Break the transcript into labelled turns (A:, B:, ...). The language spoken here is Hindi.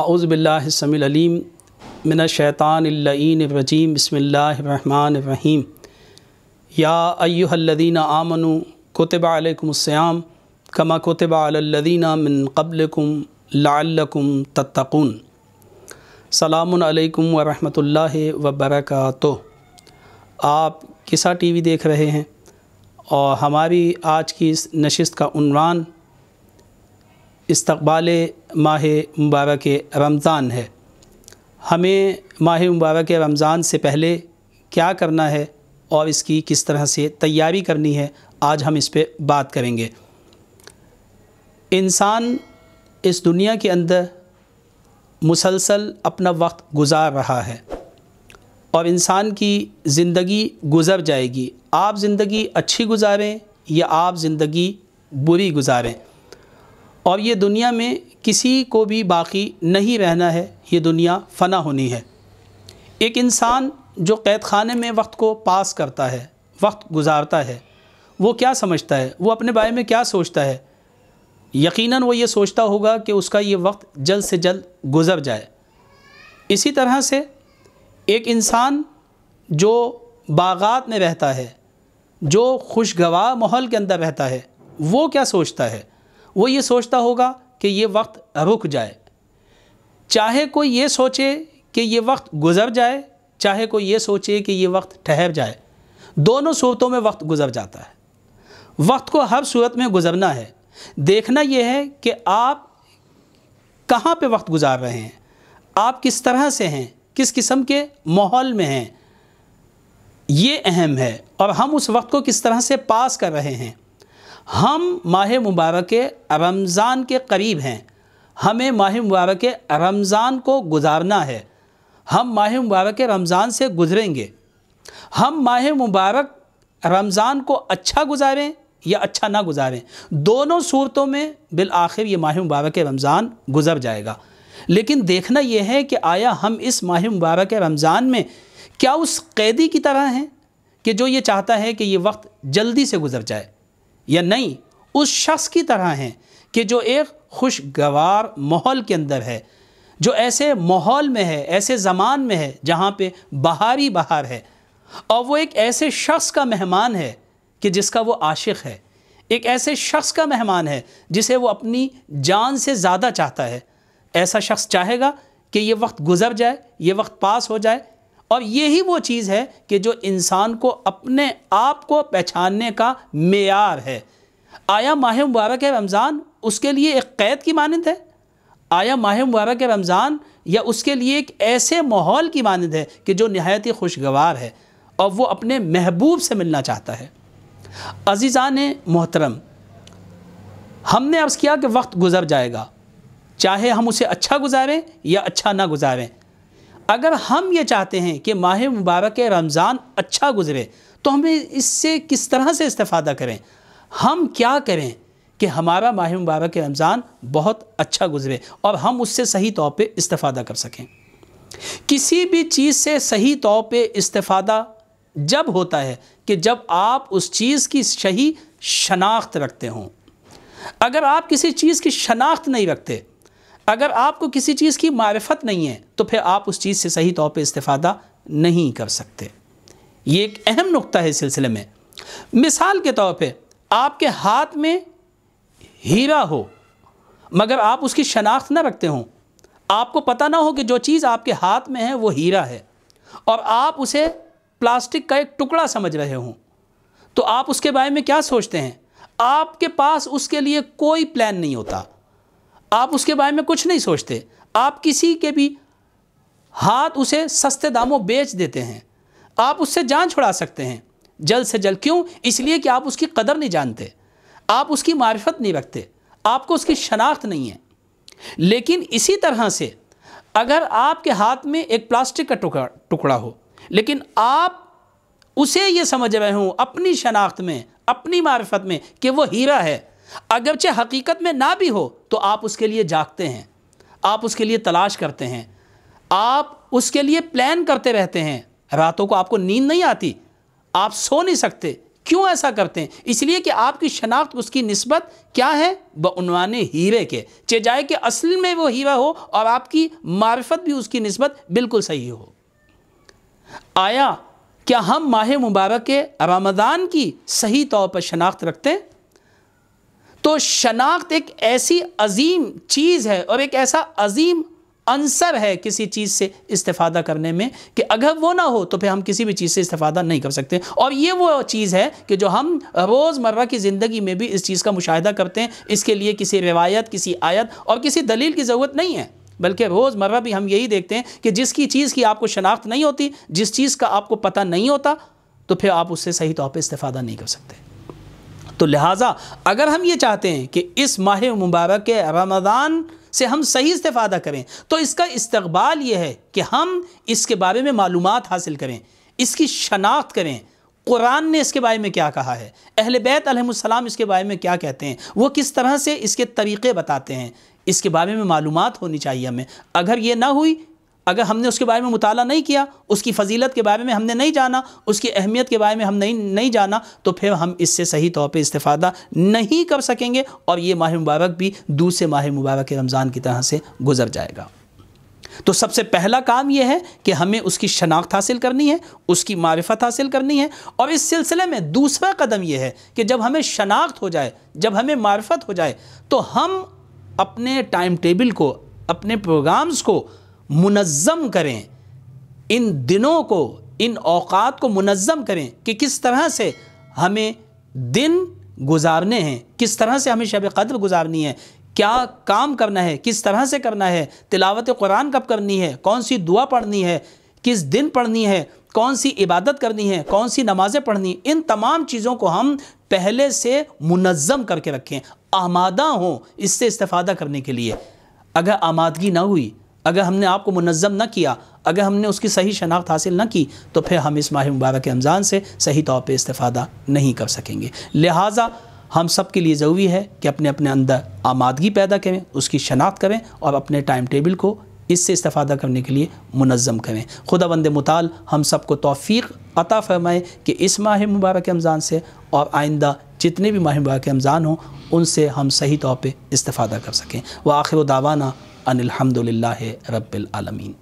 A: आउज़बिल्लासमीम मिन शैतानजीम बसमीम या अयुहल्लिन आमनु कोतबालकमस्याम कमा कोतबालदीन मिन कबलकुम लालकुम तत्तकून सलामकुम वरहमल वबरक आप किसा टी वी देख रहे हैं और हमारी आज की इस नशस्त का उनवान इस्तबाल माह मुबारक रमज़ान है हमें माह मुबारक रमज़ान से पहले क्या करना है और इसकी किस तरह से तैयारी करनी है आज हम इस पर बात करेंगे इंसान इस दुनिया के अंदर मुसलसल अपना वक्त गुजार रहा है और इंसान की ज़िंदगी गुज़र जाएगी आप ज़िंदगी अच्छी गुजारें या आप ज़िंदगी बुरी गुजारें और ये दुनिया में किसी को भी बाकी नहीं रहना है ये दुनिया फना होनी है एक इंसान जो कैद खाने में वक्त को पास करता है वक्त गुजारता है वो क्या समझता है वो अपने बारे में क्या सोचता है यकीनन वो ये सोचता होगा कि उसका ये वक्त जल्द से जल्द गुज़र जाए इसी तरह से एक इंसान जो बागात में रहता है जो खुशगवार माहौल के अंदर रहता है वो क्या सोचता है वो ये सोचता होगा कि ये वक्त रुक जाए चाहे कोई ये सोचे कि ये वक्त गुज़र जाए चाहे कोई ये सोचे कि ये वक्त ठहर जाए दोनों सूरतों में वक्त गुज़र जाता है वक्त को हर सूरत में गुज़रना है देखना यह है कि आप कहाँ पे वक्त गुजार रहे हैं आप किस तरह से हैं किस किस्म के माहौल में हैं ये अहम है और हम उस वक्त को किस तरह से पास कर रहे हैं हम माह मुबारक रमज़ान के करीब हैं हमें माह मुबारक रमज़ान को गुजारना है हम माह मुबारक रमज़ान से गुजरेंगे हम माह मुबारक रमज़ान को अच्छा गुजारें या अच्छा ना गुजारें दोनों सूरतों में बिल आखिर ये माह मुबारक रमज़ान गुजर जाएगा लेकिन देखना यह है कि आया हम इस माह मुबारक रमज़ान में क्या उस कैदी की तरह हैं कि जो ये चाहता है कि ये वक्त जल्दी से गुजर जाए या नहीं उस शख्स की तरह हैं कि जो एक खुशगवार माहौल के अंदर है जो ऐसे माहौल में है ऐसे ज़मान में है जहाँ पे ही बहार है और वो एक ऐसे शख्स का मेहमान है कि जिसका वो आशिक है एक ऐसे शख्स का मेहमान है जिसे वो अपनी जान से ज़्यादा चाहता है ऐसा शख्स चाहेगा कि ये वक्त गुज़र जाए ये वक्त पास हो जाए और यही वो चीज़ है कि जो इंसान को अपने आप को पहचानने का मैार है आया माह मुबारक है रमज़ान उसके लिए एक क़ैद की मानद है आया माह मुबारक है रमज़ान या उसके लिए एक ऐसे माहौल की मानंद है कि जो नहायत ही खुशगवार है और वो अपने महबूब से मिलना चाहता है अजीज़ा ने मोहतरम हमने अर्ज़ किया कि वक्त गुज़र जाएगा चाहे हम उसे अच्छा गुजारें या अच्छा ना गुजारें अगर हम ये चाहते हैं कि माह मुबारक रमज़ान अच्छा गुजरे तो हमें इससे किस तरह से इस्तेफादा करें हम क्या करें कि हमारा माह मुबारक रमज़ान बहुत अच्छा गुजरे और हम उससे सही तौर पर इस्तेफादा कर सकें किसी भी चीज़ से सही तौर पर इस्तेफादा जब होता है कि जब आप उस चीज़ की सही शनाख्त रखते हों अगर आप किसी चीज़ की शनाख्त नहीं रखते अगर आपको किसी चीज़ की मारफत नहीं है तो फिर आप उस चीज़ से सही तौर पर इस्ता नहीं कर सकते ये एक अहम नुकता है इस सिलसिले में मिसाल के तौर पर आपके हाथ में हीरा हो मगर आप उसकी शनाख्त ना रखते हों आपको पता ना हो कि जो चीज़ आपके हाथ में है वो हीरा है और आप उसे प्लास्टिक का एक टुकड़ा समझ रहे हों तो आप उसके बारे में क्या सोचते हैं आपके पास उसके लिए कोई प्लान नहीं होता आप उसके बारे में कुछ नहीं सोचते आप किसी के भी हाथ उसे सस्ते दामों बेच देते हैं आप उससे जान छुड़ा सकते हैं जल्द से जल्द क्यों इसलिए कि आप उसकी कदर नहीं जानते आप उसकी मार्फत नहीं रखते आपको उसकी शनाख्त नहीं है लेकिन इसी तरह से अगर आपके हाथ में एक प्लास्टिक का टुकड़ा टुकड़ा हो लेकिन आप उसे ये समझ रहे हूँ अपनी शनाख्त में अपनी मार्फत में कि वो हीरा है अगरचे हकीकत में ना भी हो तो आप उसके लिए जागते हैं आप उसके लिए तलाश करते हैं आप उसके लिए प्लान करते रहते हैं रातों को आपको नींद नहीं आती आप सो नहीं सकते क्यों ऐसा करते हैं इसलिए कि आपकी शनाख्त उसकी नस्बत क्या है बनवान हीरे के चे जाए कि असल में वो हीरा हो और आपकी मार्फत भी उसकी नस्बत बिल्कुल सही हो आया क्या हम माह मुबारक के रमदान की सही तौर पर शनाख्त रखते हैं तो शनाख्त एक ऐसी अजीम चीज़ है और एक ऐसा अजीम अंसर है किसी चीज़ से इस्तेफादा करने में कि अगर वो ना हो तो फिर हम किसी भी चीज़ से इस्तेफादा नहीं कर सकते और ये वो चीज़ है कि जो हम रोज़मर्रा की ज़िंदगी में भी इस चीज़ का मुशाह करते हैं इसके लिए किसी रिवायत किसी आयत और किसी दलील की ज़रूरत नहीं है बल्कि रोज़मर्रा भी हम यही देखते हैं कि जिसकी चीज़ की आपको शनाख्त नहीं होती जिस चीज़ का आपको पता नहीं होता तो फिर आप उससे सही तौर पर इस्तेफादा नहीं कर सकते तो लिहाजा अगर हम ये चाहते हैं कि इस माह मुबारक के रमदान से हम सही इस्तेफादा करें तो इसका इस्तबाल ये है कि हम इसके बारे में मालूम हासिल करें इसकी शनाख्त करें कुरान ने इसके बारे में क्या कहा है अहल बैत आसमाम इसके बारे में क्या कहते हैं वो किस तरह से इसके तरीक़े बताते हैं इसके बारे में मालूम होनी चाहिए हमें अगर ये ना हुई अगर हमने उसके बारे में मुताला नहीं किया उसकी फजीलत के बारे में हमने नहीं जाना उसकी अहमियत के बारे में हम नहीं नहीं जाना तो फिर हम इससे सही तौर पर इस्ता नहीं कर सकेंगे और ये माह मुबारक भी दूसरे माह मुबारक रमज़ान की तरह से गुजर जाएगा तो सबसे पहला काम यह है कि हमें उसकी शनाख्त हासिल करनी है उसकी मारफत हासिल करनी है और इस सिलसिले में दूसरा कदम यह है कि जब हमें शनाख्त हो जाए जब हमें मारफत हो जाए तो हम अपने टाइम टेबल को अपने प्रोग्राम्स को मुनज़म करें इन दिनों को इन अवकात को मुनज़म करें कि किस तरह से हमें दिन गुजारने हैं किस तरह से हमें शब कदर गुजारनी है क्या काम करना है किस तरह से करना है तिलावत कुरान कब करनी है कौन सी दुआ पढ़नी है किस दिन पढ़नी है कौन सी इबादत करनी है कौन सी नमाज़ें पढ़नी इन तमाम चीज़ों को हम पहले से मुनज़म करके रखें आमादा हों इससे इस्तादा करने के लिए अगर आमादगी ना हुई अगर हमने आपको मुनज़म ना किया अगर हमने उसकी सही शनाख्त हासिल ना की तो फिर हम इस माह मुबारक रमज़ान से सही तौर पर इस्तादा नहीं कर सकेंगे लिहाजा हम सब के लिए ज़रूरी है कि अपने अपने अंदर आमादगी पैदा करें उसकी शनाख्त करें और अपने टाइम टेबल को इससे इस्तादा करने के लिए मुनज़म करें खुदा बंद मताल हम सबको तोफ़ी अता फरमाएँ कि इस माह मुबारक रमज़ान से और आइंदा जितने भी माह मुबारक रमज़ान हों उनसे हम सही तौर पर इस्तादा कर सकें व आखिर दावाना अनिलहमदिल्ला रबालमीन